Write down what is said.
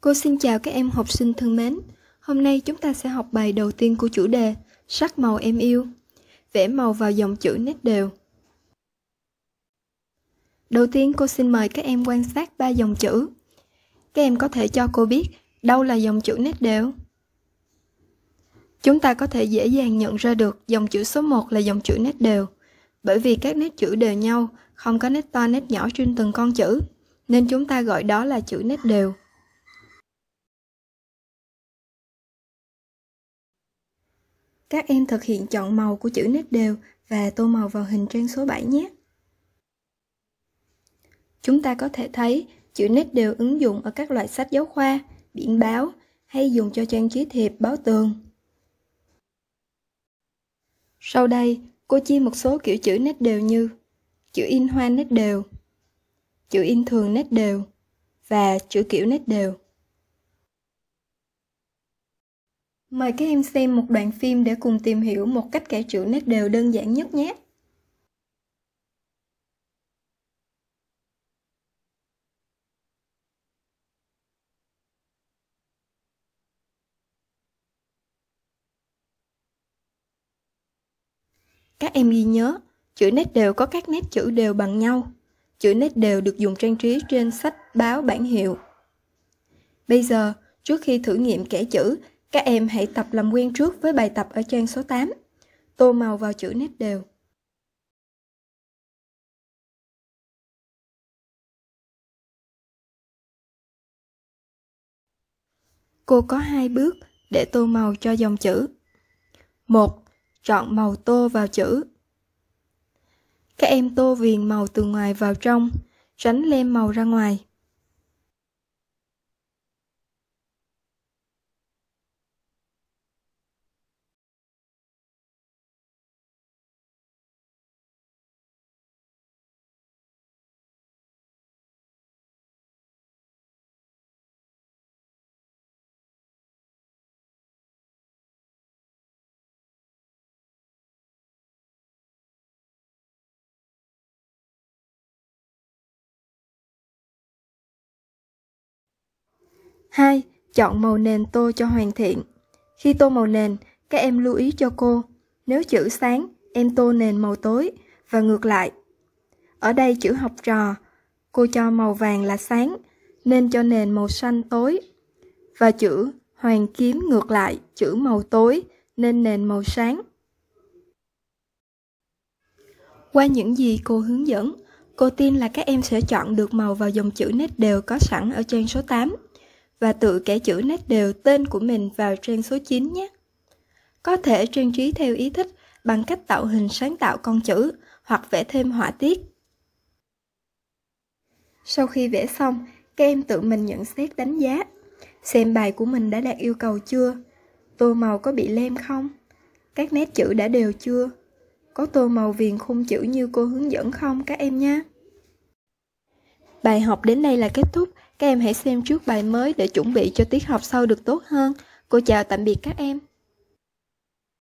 Cô xin chào các em học sinh thân mến. Hôm nay chúng ta sẽ học bài đầu tiên của chủ đề Sắc màu em yêu. Vẽ màu vào dòng chữ nét đều. Đầu tiên cô xin mời các em quan sát ba dòng chữ. Các em có thể cho cô biết đâu là dòng chữ nét đều. Chúng ta có thể dễ dàng nhận ra được dòng chữ số 1 là dòng chữ nét đều, bởi vì các nét chữ đều nhau, không có nét to nét nhỏ trên từng con chữ, nên chúng ta gọi đó là chữ nét đều. Các em thực hiện chọn màu của chữ nét đều và tô màu vào hình trang số 7 nhé. Chúng ta có thể thấy chữ nét đều ứng dụng ở các loại sách giáo khoa, biển báo hay dùng cho trang trí thiệp báo tường. Sau đây, cô chia một số kiểu chữ nét đều như chữ in hoa nét đều, chữ in thường nét đều và chữ kiểu nét đều. Mời các em xem một đoạn phim để cùng tìm hiểu một cách kẻ chữ nét đều đơn giản nhất nhé. Các em ghi nhớ, chữ nét đều có các nét chữ đều bằng nhau. Chữ nét đều được dùng trang trí trên sách, báo, bản hiệu. Bây giờ, trước khi thử nghiệm kẻ chữ, các em hãy tập làm quen trước với bài tập ở trang số 8. Tô màu vào chữ nét đều. Cô có hai bước để tô màu cho dòng chữ. một Chọn màu tô vào chữ. Các em tô viền màu từ ngoài vào trong, tránh lem màu ra ngoài. 2. Chọn màu nền tô cho hoàn thiện. Khi tô màu nền, các em lưu ý cho cô. Nếu chữ sáng, em tô nền màu tối và ngược lại. Ở đây chữ học trò, cô cho màu vàng là sáng nên cho nền màu xanh tối. Và chữ hoàng kiếm ngược lại, chữ màu tối nên nền màu sáng. Qua những gì cô hướng dẫn, cô tin là các em sẽ chọn được màu vào dòng chữ nét đều có sẵn ở trang số 8 và tự kẻ chữ nét đều tên của mình vào trang số 9 nhé. Có thể trang trí theo ý thích bằng cách tạo hình sáng tạo con chữ hoặc vẽ thêm họa tiết. Sau khi vẽ xong, các em tự mình nhận xét đánh giá, xem bài của mình đã đạt yêu cầu chưa, tô màu có bị lem không, các nét chữ đã đều chưa, có tô màu viền khung chữ như cô hướng dẫn không các em nha. Bài học đến đây là kết thúc. Các em hãy xem trước bài mới để chuẩn bị cho tiết học sau được tốt hơn. Cô chào tạm biệt các em.